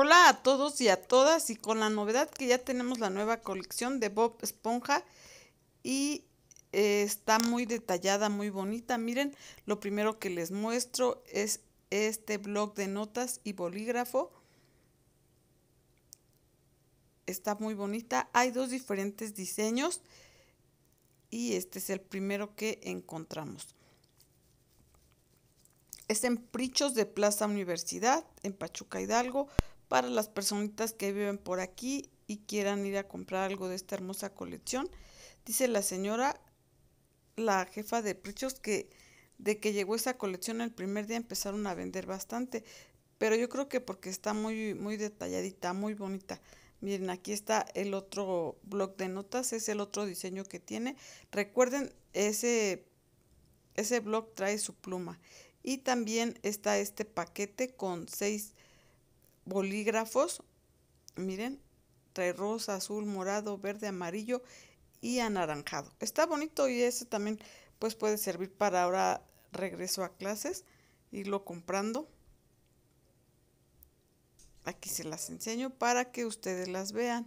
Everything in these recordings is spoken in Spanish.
Hola a todos y a todas y con la novedad que ya tenemos la nueva colección de Bob Esponja y eh, está muy detallada, muy bonita. Miren, lo primero que les muestro es este blog de notas y bolígrafo. Está muy bonita. Hay dos diferentes diseños y este es el primero que encontramos. Es en Prichos de Plaza Universidad, en Pachuca Hidalgo para las personitas que viven por aquí y quieran ir a comprar algo de esta hermosa colección. Dice la señora, la jefa de precios, que de que llegó esa colección el primer día empezaron a vender bastante, pero yo creo que porque está muy, muy detalladita, muy bonita. Miren, aquí está el otro blog de notas, es el otro diseño que tiene. Recuerden, ese, ese trae su pluma. Y también está este paquete con seis bolígrafos, miren, trae rosa, azul, morado, verde, amarillo y anaranjado. Está bonito y ese también pues puede servir para ahora regreso a clases, irlo comprando. Aquí se las enseño para que ustedes las vean.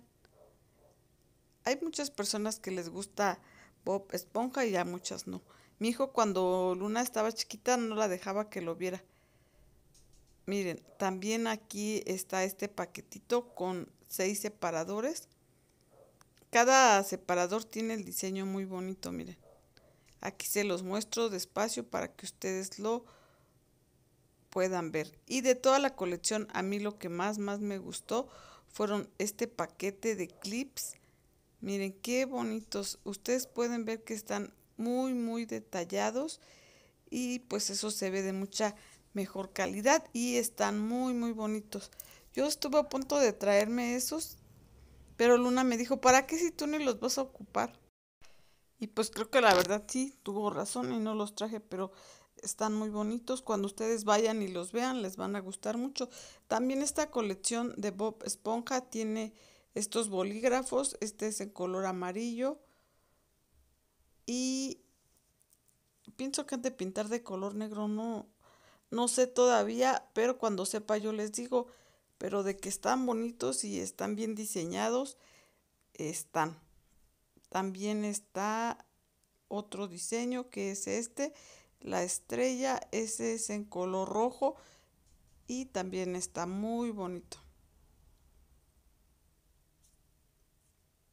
Hay muchas personas que les gusta Bob Esponja y a muchas no. Mi hijo cuando Luna estaba chiquita no la dejaba que lo viera Miren, también aquí está este paquetito con seis separadores. Cada separador tiene el diseño muy bonito, miren. Aquí se los muestro despacio para que ustedes lo puedan ver. Y de toda la colección, a mí lo que más, más me gustó fueron este paquete de clips. Miren qué bonitos. Ustedes pueden ver que están muy, muy detallados y pues eso se ve de mucha mejor calidad y están muy muy bonitos. Yo estuve a punto de traerme esos, pero Luna me dijo, ¿para qué si tú ni los vas a ocupar? Y pues creo que la verdad sí, tuvo razón y no los traje, pero están muy bonitos. Cuando ustedes vayan y los vean, les van a gustar mucho. También esta colección de Bob Esponja tiene estos bolígrafos. Este es en color amarillo. Y pienso que antes de pintar de color negro, no, no sé todavía, pero cuando sepa yo les digo, pero de que están bonitos y están bien diseñados, están. También está otro diseño que es este, la estrella, ese es en color rojo y también está muy bonito.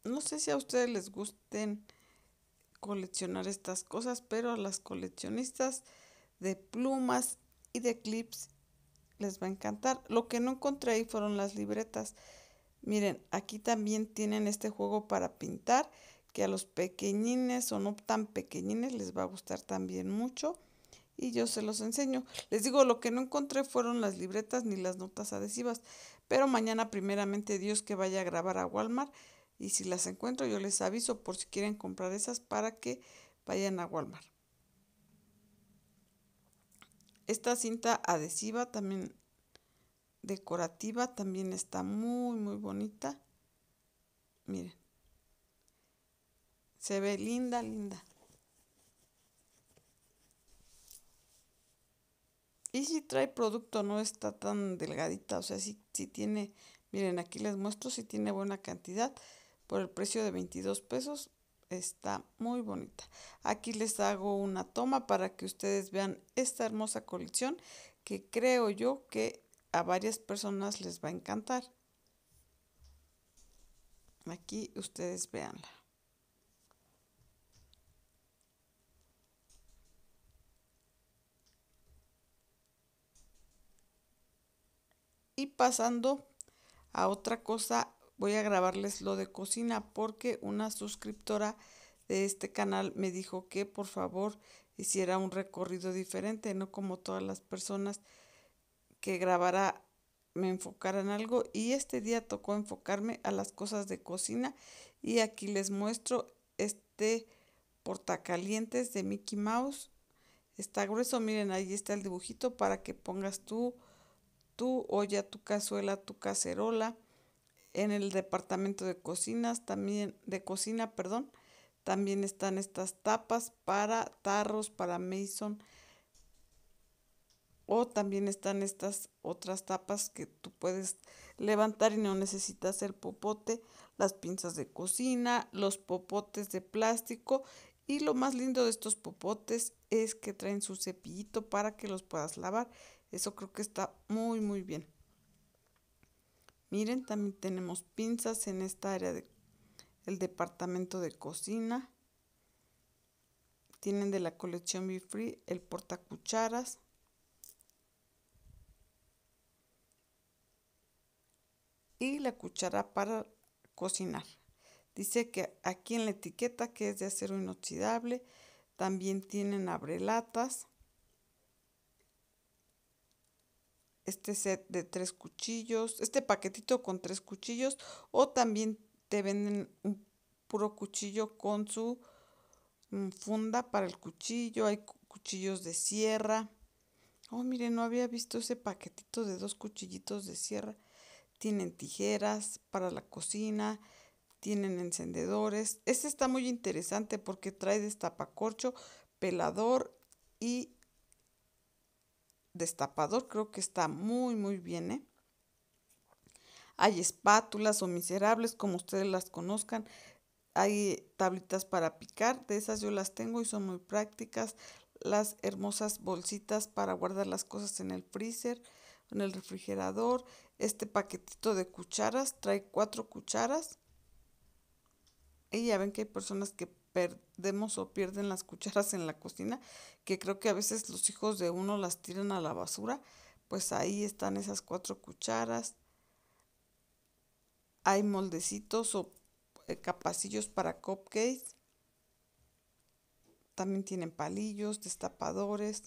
No sé si a ustedes les gusten coleccionar estas cosas, pero a las coleccionistas de plumas y de clips les va a encantar. Lo que no encontré ahí fueron las libretas. Miren, aquí también tienen este juego para pintar, que a los pequeñines o no tan pequeñines les va a gustar también mucho. Y yo se los enseño. Les digo, lo que no encontré fueron las libretas ni las notas adhesivas. Pero mañana primeramente Dios que vaya a grabar a Walmart. Y si las encuentro yo les aviso por si quieren comprar esas para que vayan a Walmart. Esta cinta adhesiva también decorativa también está muy muy bonita. Miren. Se ve linda, linda. Y si trae producto, no está tan delgadita. O sea, si, si tiene, miren, aquí les muestro si tiene buena cantidad. Por el precio de 22 pesos, está muy bonita. Aquí les hago una toma para que ustedes vean esta hermosa colección que creo yo que a varias personas les va a encantar. Aquí ustedes veanla Y pasando a otra cosa voy a grabarles lo de cocina porque una suscriptora de este canal me dijo que por favor hiciera un recorrido diferente, no como todas las personas que grabara me enfocaran en algo y este día tocó enfocarme a las cosas de cocina y aquí les muestro este portacalientes de Mickey Mouse. Está grueso, miren, ahí está el dibujito para que pongas tú tu olla, tu cazuela, tu cacerola en el departamento de cocinas también de cocina, perdón, también están estas tapas para tarros, para mason o también están estas otras tapas que tú puedes levantar y no necesitas el popote, las pinzas de cocina, los popotes de plástico y lo más lindo de estos popotes es que traen su cepillito para que los puedas lavar. Eso creo que está muy muy bien. Miren, también tenemos pinzas en esta área del departamento de cocina. Tienen de la colección Be Free el portacucharas. Y la cuchara para cocinar. Dice que aquí en la etiqueta que es de acero inoxidable. También tienen abrelatas. este set de tres cuchillos, este paquetito con tres cuchillos o también te venden un puro cuchillo con su mm, funda para el cuchillo, hay cuchillos de sierra. Oh, mire, no había visto ese paquetito de dos cuchillitos de sierra. Tienen tijeras para la cocina, tienen encendedores. Este está muy interesante porque trae destapacorcho, pelador y destapador, creo que está muy, muy bien. ¿eh? Hay espátulas o miserables, como ustedes las conozcan. Hay tablitas para picar, de esas yo las tengo y son muy prácticas. Las hermosas bolsitas para guardar las cosas en el freezer, en el refrigerador. Este paquetito de cucharas trae cuatro cucharas. Y ya ven que hay personas que perdemos o pierden las cucharas en la cocina, que creo que a veces los hijos de uno las tiran a la basura, pues ahí están esas cuatro cucharas. Hay moldecitos o eh, capacillos para cupcakes. También tienen palillos, destapadores,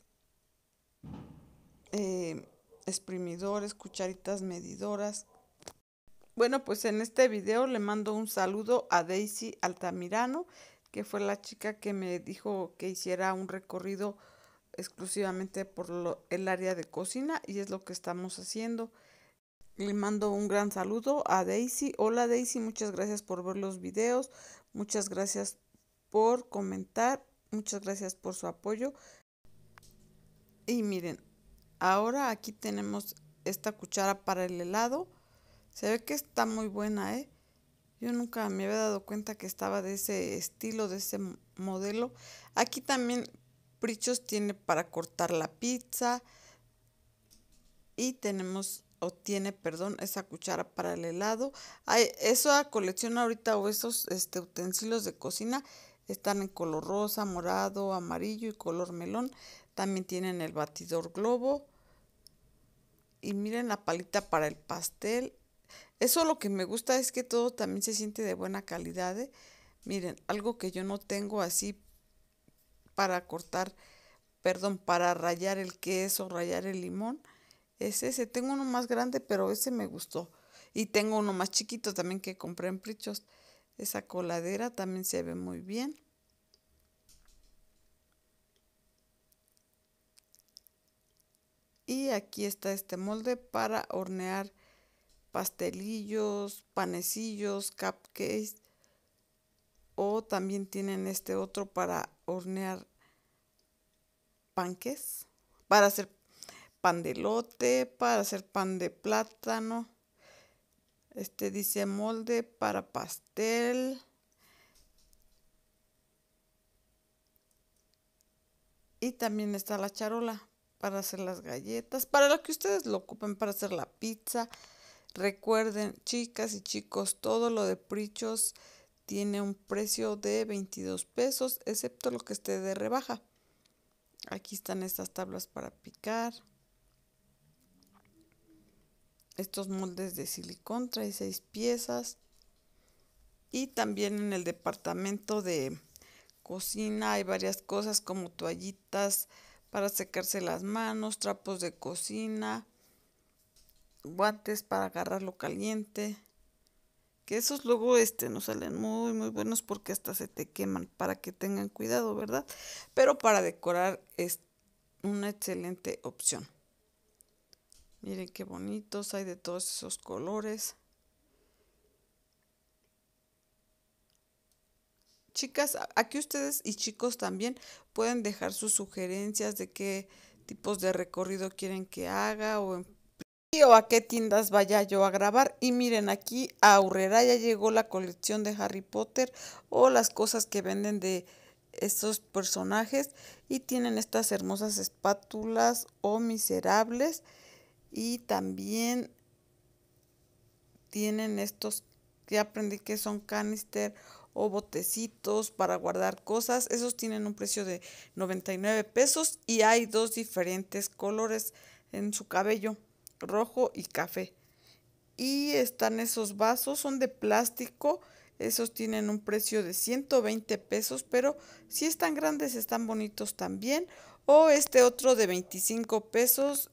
eh, exprimidores, cucharitas medidoras. Bueno, pues en este video le mando un saludo a Daisy Altamirano que fue la chica que me dijo que hiciera un recorrido exclusivamente por el área de cocina y es lo que estamos haciendo. Le mando un gran saludo a Daisy. Hola Daisy, muchas gracias por ver los videos, muchas gracias por comentar, muchas gracias por su apoyo. Y miren, ahora aquí tenemos esta cuchara para el helado. Se ve que está muy buena, ¿eh? Yo nunca me había dado cuenta que estaba de ese estilo, de ese modelo. Aquí también Prichos tiene para cortar la pizza y tenemos o tiene, perdón, esa cuchara para el helado. Hay, esa colección ahorita o esos este, utensilios de cocina están en color rosa, morado, amarillo y color melón. También tienen el batidor globo. Y miren la palita para el pastel eso lo que me gusta es que todo también se siente de buena calidad. ¿eh? Miren, algo que yo no tengo así para cortar, perdón, para rayar el queso, rayar el limón, es ese. Tengo uno más grande, pero ese me gustó. Y tengo uno más chiquito también que compré en Prichos. Esa coladera también se ve muy bien. Y aquí está este molde para hornear pastelillos, panecillos, cupcakes o también tienen este otro para hornear panques, para hacer pan de lote, para hacer pan de plátano. Este dice molde para pastel. Y también está la charola para hacer las galletas, para lo que ustedes lo ocupen, para hacer la pizza, Recuerden, chicas y chicos, todo lo de Prichos tiene un precio de 22 pesos, excepto lo que esté de rebaja. Aquí están estas tablas para picar. Estos moldes de silicón, trae seis piezas. Y también en el departamento de cocina hay varias cosas como toallitas para secarse las manos, trapos de cocina, guantes para agarrar lo caliente. Que esos luego este, nos salen muy, muy buenos porque hasta se te queman para que tengan cuidado, ¿verdad? Pero para decorar es una excelente opción. Miren qué bonitos, hay de todos esos colores. Chicas, aquí ustedes y chicos también pueden dejar sus sugerencias de qué tipos de recorrido quieren que haga o en o a qué tiendas vaya yo a grabar. Y miren, aquí a Urrera ya llegó la colección de Harry Potter o las cosas que venden de estos personajes. Y tienen estas hermosas espátulas o miserables. Y también tienen estos, ya aprendí que son canister o botecitos para guardar cosas. Esos tienen un precio de 99 pesos y hay dos diferentes colores en su cabello rojo y café. Y están esos vasos, son de plástico, esos tienen un precio de 120 pesos, pero si están grandes están bonitos también. O este otro de 25 pesos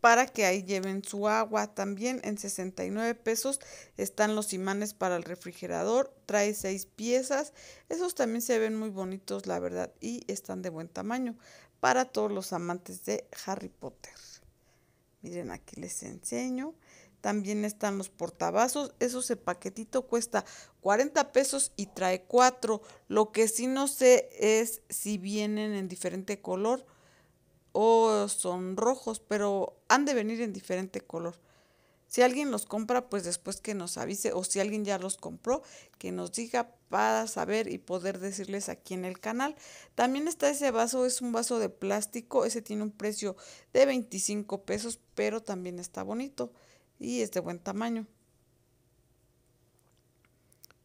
para que ahí lleven su agua. También en 69 pesos están los imanes para el refrigerador. Trae seis piezas. Esos también se ven muy bonitos, la verdad, y están de buen tamaño para todos los amantes de Harry Potter. Miren, aquí les enseño. También están los portavasos. Eso ese paquetito cuesta 40 pesos y trae 4. Lo que sí no sé es si vienen en diferente color o son rojos, pero han de venir en diferente color. Si alguien los compra, pues después que nos avise o si alguien ya los compró, que nos diga para saber y poder decirles aquí en el canal. También está ese vaso, es un vaso de plástico, ese tiene un precio de 25 pesos, pero también está bonito y es de buen tamaño.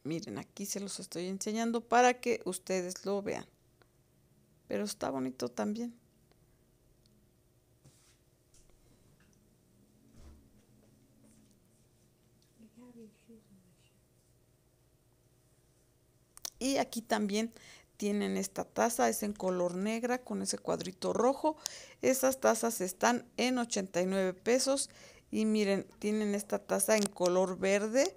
Miren, aquí se los estoy enseñando para que ustedes lo vean. Pero está bonito también. Y aquí también tienen esta taza, es en color negra con ese cuadrito rojo. Esas tazas están en 89 pesos. Y miren, tienen esta taza en color verde.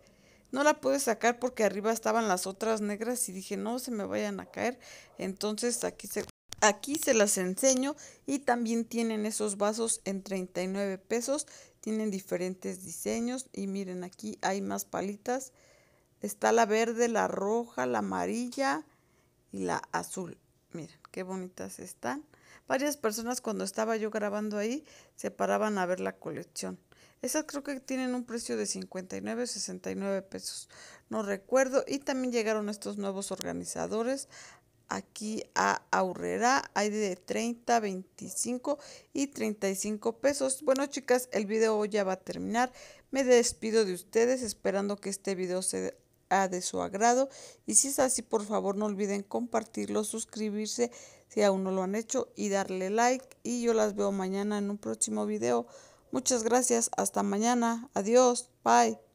No la pude sacar porque arriba estaban las otras negras y dije, no se me vayan a caer. Entonces aquí se, aquí se las enseño. Y también tienen esos vasos en 39 pesos. Tienen diferentes diseños. Y miren, aquí hay más palitas. Está la verde, la roja, la amarilla y la azul. Miren, qué bonitas están. Varias personas cuando estaba yo grabando ahí se paraban a ver la colección. Esas creo que tienen un precio de 59 o 69 pesos. No recuerdo. Y también llegaron estos nuevos organizadores aquí a Aurrera. Hay de 30, 25 y 35 pesos. Bueno, chicas, el video ya va a terminar. Me despido de ustedes esperando que este video se Ah, de su agrado y si es así por favor no olviden compartirlo, suscribirse si aún no lo han hecho y darle like y yo las veo mañana en un próximo video. Muchas gracias, hasta mañana, adiós, bye.